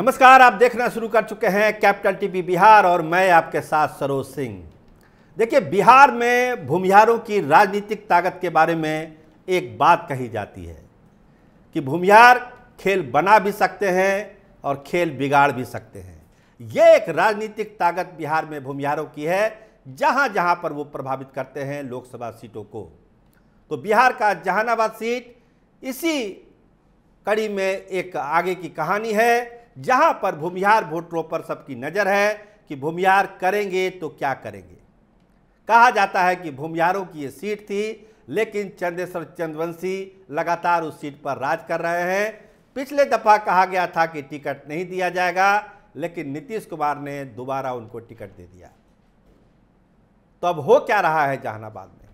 नमस्कार आप देखना शुरू कर चुके हैं कैपिटल टीवी बिहार और मैं आपके साथ सरोज सिंह देखिए बिहार में भूमिहारों की राजनीतिक ताकत के बारे में एक बात कही जाती है कि भूमिहार खेल बना भी सकते हैं और खेल बिगाड़ भी सकते हैं ये एक राजनीतिक ताकत बिहार में भूमिहारों की है जहाँ जहाँ पर वो प्रभावित करते हैं लोकसभा सीटों को तो बिहार का जहानाबाद सीट इसी कड़ी में एक आगे की कहानी है जहां पर भूमिहार वोटरों पर सबकी नज़र है कि भूमिहार करेंगे तो क्या करेंगे कहा जाता है कि भूमिहारों की ये सीट थी लेकिन चंद्रेश्वर चंद्रवंशी लगातार उस सीट पर राज कर रहे हैं पिछले दफ़ा कहा गया था कि टिकट नहीं दिया जाएगा लेकिन नीतीश कुमार ने दोबारा उनको टिकट दे दिया तो अब हो क्या रहा है जहानाबाद में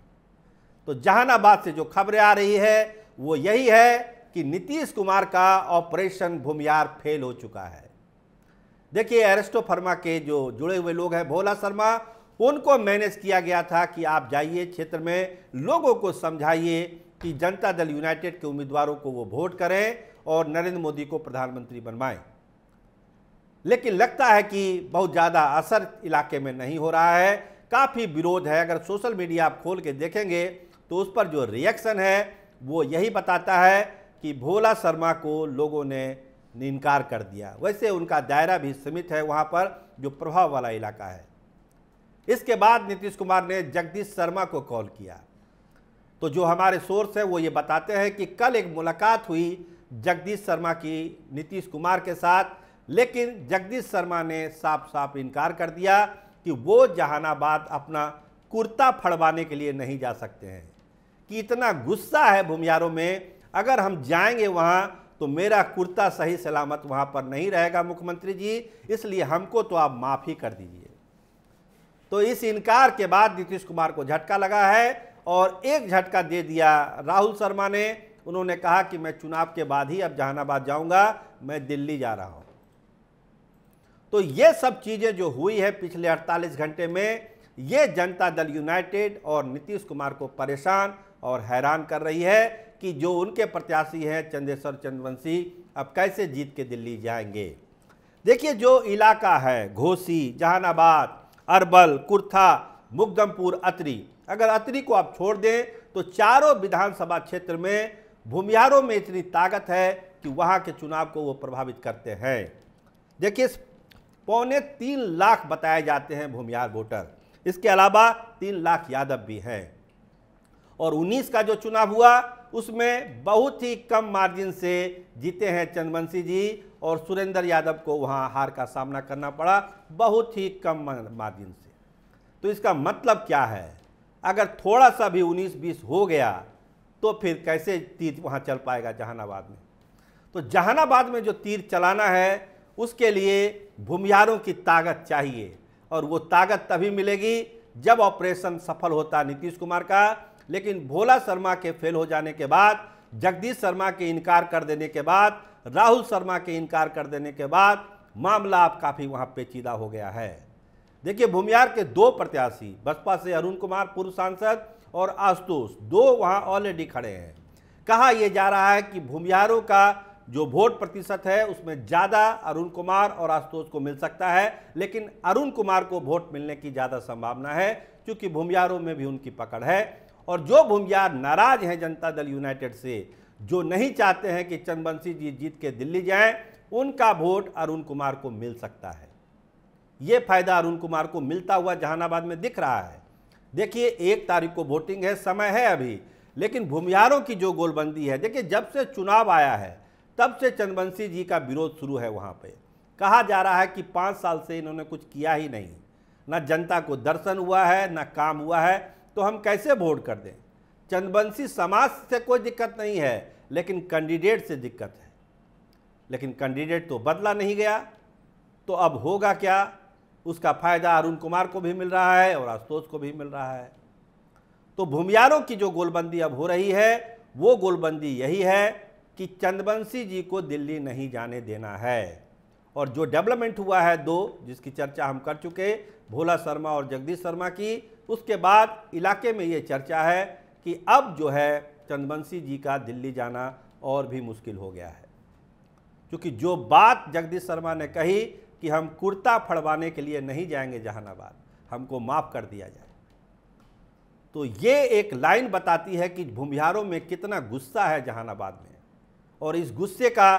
तो जहानाबाद से जो खबरें आ रही है वो यही है कि नीतीश कुमार का ऑपरेशन भूमियार फेल हो चुका है देखिए एरेस्टो फर्मा के जो जुड़े हुए लोग हैं भोला शर्मा उनको मैनेज किया गया था कि आप जाइए क्षेत्र में लोगों को समझाइए कि जनता दल यूनाइटेड के उम्मीदवारों को वो वोट करें और नरेंद्र मोदी को प्रधानमंत्री बनवाएं लेकिन लगता है कि बहुत ज़्यादा असर इलाके में नहीं हो रहा है काफ़ी विरोध है अगर सोशल मीडिया आप खोल के देखेंगे तो उस पर जो रिएक्शन है वो यही बताता है कि भोला शर्मा को लोगों ने इनकार कर दिया वैसे उनका दायरा भी सीमित है वहाँ पर जो प्रभाव वाला इलाका है इसके बाद नीतीश कुमार ने जगदीश शर्मा को कॉल किया तो जो हमारे सोर्स हैं वो ये बताते हैं कि कल एक मुलाकात हुई जगदीश शर्मा की नीतीश कुमार के साथ लेकिन जगदीश शर्मा ने साफ साफ इनकार कर दिया कि वो जहानाबाद अपना कुर्ता फड़वाने के लिए नहीं जा सकते हैं कि इतना गुस्सा है भूमियारों में अगर हम जाएंगे वहाँ तो मेरा कुर्ता सही सलामत वहाँ पर नहीं रहेगा मुख्यमंत्री जी इसलिए हमको तो आप माफ़ी कर दीजिए तो इस इनकार के बाद नीतीश कुमार को झटका लगा है और एक झटका दे दिया राहुल शर्मा ने उन्होंने कहा कि मैं चुनाव के बाद ही अब जहानाबाद जाऊंगा मैं दिल्ली जा रहा हूं तो ये सब चीज़ें जो हुई है पिछले 48 घंटे में ये जनता दल यूनाइटेड और नीतीश कुमार को परेशान और हैरान कर रही है कि जो उनके प्रत्याशी हैं चंदेश्वर चंद्रवंशी अब कैसे जीत के दिल्ली जाएंगे देखिए जो इलाका है घोसी जहानाबाद अरबल कुर्था मुगदमपुर अतरी अगर अतरी को आप छोड़ दें तो चारों विधानसभा क्षेत्र में भूमिहारों में इतनी ताकत है कि वहाँ के चुनाव को वो प्रभावित करते हैं देखिए पौने तीन लाख बताए जाते हैं भूमिहार वोटर इसके अलावा तीन लाख यादव भी हैं और 19 का जो चुनाव हुआ उसमें बहुत ही कम मार्जिन से जीते हैं चंद्रवंशी जी और सुरेंद्र यादव को वहाँ हार का सामना करना पड़ा बहुत ही कम मार्जिन से तो इसका मतलब क्या है अगर थोड़ा सा भी 19-20 हो गया तो फिर कैसे तीर वहाँ चल पाएगा जहानाबाद में तो जहानाबाद में जो तीर चलाना है उसके लिए भूमियारों की ताकत चाहिए और वो ताकत तभी मिलेगी जब ऑपरेशन सफल होता नीतीश कुमार का लेकिन भोला शर्मा के फेल हो जाने के बाद जगदीश शर्मा के इनकार कर देने के बाद राहुल शर्मा के इनकार कर देने के बाद मामला आप काफ़ी वहाँ पेचीदा हो गया है देखिए भूमियार के दो प्रत्याशी बसपा से अरुण कुमार पूर्व सांसद और आशुतोष दो वहाँ ऑलरेडी खड़े हैं कहा यह जा रहा है कि भूमियारों का जो वोट प्रतिशत है उसमें ज़्यादा अरुण कुमार और आशुतोष को मिल सकता है लेकिन अरुण कुमार को वोट मिलने की ज़्यादा संभावना है क्योंकि भूमियारों में भी उनकी पकड़ है और जो भूमियार नाराज हैं जनता दल यूनाइटेड से जो नहीं चाहते हैं कि चंदवंशी जी जीत के दिल्ली जाएं उनका वोट अरुण कुमार को मिल सकता है ये फायदा अरुण कुमार को मिलता हुआ जहानाबाद में दिख रहा है देखिए एक तारीख को वोटिंग है समय है अभी लेकिन भूमिहारों की जो गोलबंदी है देखिए जब से चुनाव आया है तब से चंदवंशी जी का विरोध शुरू है वहाँ पर कहा जा रहा है कि पाँच साल से इन्होंने कुछ किया ही नहीं ना जनता को दर्शन हुआ है ना काम हुआ है तो हम कैसे वोट कर दें चंदवंशी समाज से कोई दिक्कत नहीं है लेकिन कैंडिडेट से दिक्कत है लेकिन कैंडिडेट तो बदला नहीं गया तो अब होगा क्या उसका फ़ायदा अरुण कुमार को भी मिल रहा है और आशुतोष को भी मिल रहा है तो भूमियारों की जो गोलबंदी अब हो रही है वो गोलबंदी यही है कि चंदवंशी जी को दिल्ली नहीं जाने देना है और जो डेवलपमेंट हुआ है दो जिसकी चर्चा हम कर चुके भोला शर्मा और जगदीश शर्मा की उसके बाद इलाके में ये चर्चा है कि अब जो है चंद्रवंशी जी का दिल्ली जाना और भी मुश्किल हो गया है क्योंकि जो बात जगदीश शर्मा ने कही कि हम कुर्ता फड़वाने के लिए नहीं जाएंगे जहानाबाद हमको माफ़ कर दिया जाए तो ये एक लाइन बताती है कि भूमिहारों में कितना गुस्सा है जहानाबाद में और इस गुस्से का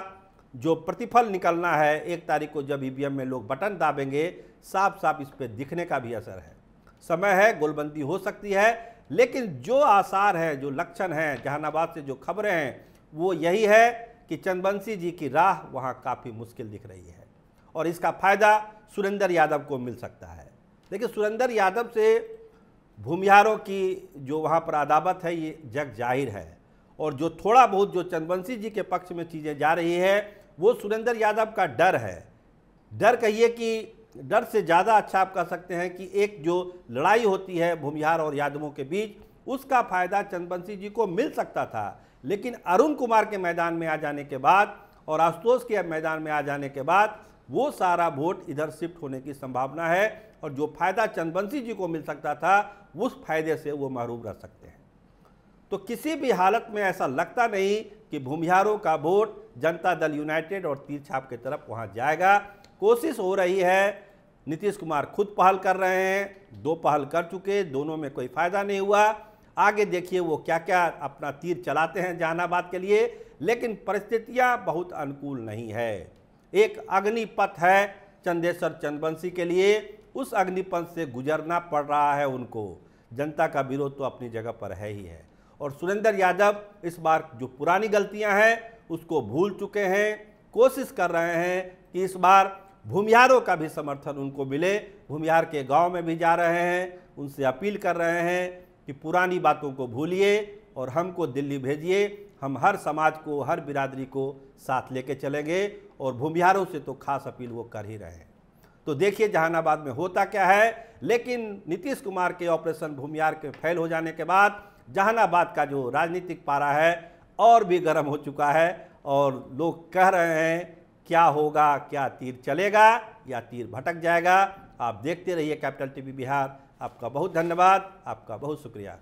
जो प्रतिफल निकलना है एक तारीख को जब ईवीएम में लोग बटन दाबेंगे साफ साफ इस पर दिखने का भी असर है समय है गोलबंदी हो सकती है लेकिन जो आसार हैं जो लक्षण हैं जहानाबाद से जो खबरें हैं वो यही है कि चंदवंशी जी की राह वहाँ काफ़ी मुश्किल दिख रही है और इसका फ़ायदा सुरेंद्र यादव को मिल सकता है देखिए सुरेंद्र यादव से भूमिहारों की जो वहाँ पर अदावत है ये जग जाहिर है और जो थोड़ा बहुत जो चंदवंशी जी के पक्ष में चीज़ें जा रही है वो सुरेंद्र यादव का डर है डर कहिए कि डर से ज़्यादा अच्छा आप कह सकते हैं कि एक जो लड़ाई होती है भूमिहार और यादवों के बीच उसका फायदा चंदबंशी जी को मिल सकता था लेकिन अरुण कुमार के मैदान में आ जाने के बाद और आशुतोष के मैदान में आ जाने के बाद वो सारा वोट इधर शिफ्ट होने की संभावना है और जो फायदा चंदबंशी जी को मिल सकता था उस फायदे से वो महरूम रह सकते हैं तो किसी भी हालत में ऐसा लगता नहीं कि भूमिहारों का वोट जनता दल यूनाइटेड और तीर छाप की तरफ वहाँ जाएगा कोशिश हो रही है नीतीश कुमार खुद पहल कर रहे हैं दो पहल कर चुके दोनों में कोई फायदा नहीं हुआ आगे देखिए वो क्या क्या अपना तीर चलाते हैं जहानाबाद के लिए लेकिन परिस्थितियाँ बहुत अनुकूल नहीं है एक अग्निपथ है चंदेश्वर चंदवंशी के लिए उस अग्निपथ से गुजरना पड़ रहा है उनको जनता का विरोध तो अपनी जगह पर है ही है और सुरेंद्र यादव इस बार जो पुरानी गलतियां हैं उसको भूल चुके हैं कोशिश कर रहे हैं कि इस बार भूमिहारों का भी समर्थन उनको मिले भूमिहार के गांव में भी जा रहे हैं उनसे अपील कर रहे हैं कि पुरानी बातों को भूलिए और हमको दिल्ली भेजिए हम हर समाज को हर बिरादरी को साथ लेके चलेंगे और भूमिहारों से तो खास अपील वो कर ही रहे हैं तो देखिए जहानाबाद में होता क्या है लेकिन नीतीश कुमार के ऑपरेशन भूमिहार के फैल हो जाने के बाद जहानाबाद का जो राजनीतिक पारा है और भी गर्म हो चुका है और लोग कह रहे हैं क्या होगा क्या तीर चलेगा या तीर भटक जाएगा आप देखते रहिए कैपिटल टीवी बिहार आपका बहुत धन्यवाद आपका बहुत शुक्रिया